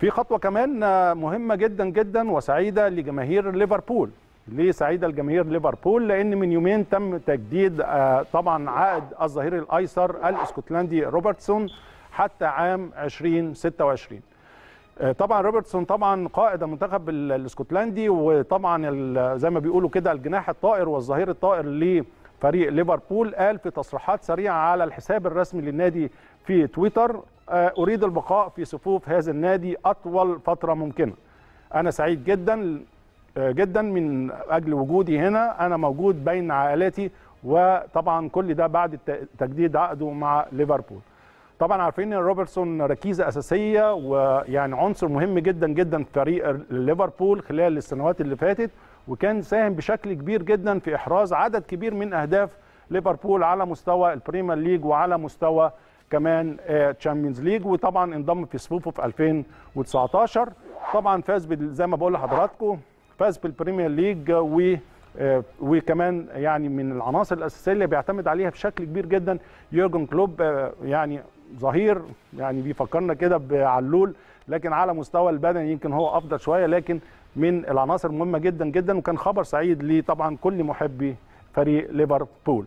في خطوه كمان آه، مهمه جدا جدا وسعيده لجماهير ليفربول ليه سعيده لجماهير ليفربول لان من يومين تم تجديد آه، طبعا عقد الظهير الايسر الاسكتلندي روبرتسون حتى عام 2026 آه، طبعا روبرتسون طبعا قائد المنتخب الاسكتلندي وطبعا زي ما بيقولوا كده الجناح الطائر والظهير الطائر لفريق ليفربول قال في تصريحات سريعه على الحساب الرسمي للنادي في تويتر آه، اريد البقاء في صفوف هذا النادي اطول فتره ممكنه انا سعيد جدا آه، جدا من اجل وجودي هنا انا موجود بين عائلتي وطبعا كل ده بعد تجديد عقده مع ليفربول طبعا عارفين ان روبرتسون ركيزه اساسيه ويعني عنصر مهم جدا جدا في فريق ليفربول خلال السنوات اللي فاتت وكان ساهم بشكل كبير جدا في احراز عدد كبير من اهداف ليفربول على مستوى البريمير ليج وعلى مستوى كمان تشامبيونز آه، ليج وطبعا انضم في صفوفه في 2019 طبعا فاز زي ما بقول لحضراتكم فاز بالبريمير ليج و آه، وكمان يعني من العناصر الاساسيه اللي بيعتمد عليها بشكل كبير جدا يورجن كلوب آه، يعني ظهير يعني بيفكرنا كده بعلول لكن على مستوى البدني يمكن هو افضل شويه لكن من العناصر المهمه جدا جدا وكان خبر سعيد لطبعا كل محبي فريق ليفربول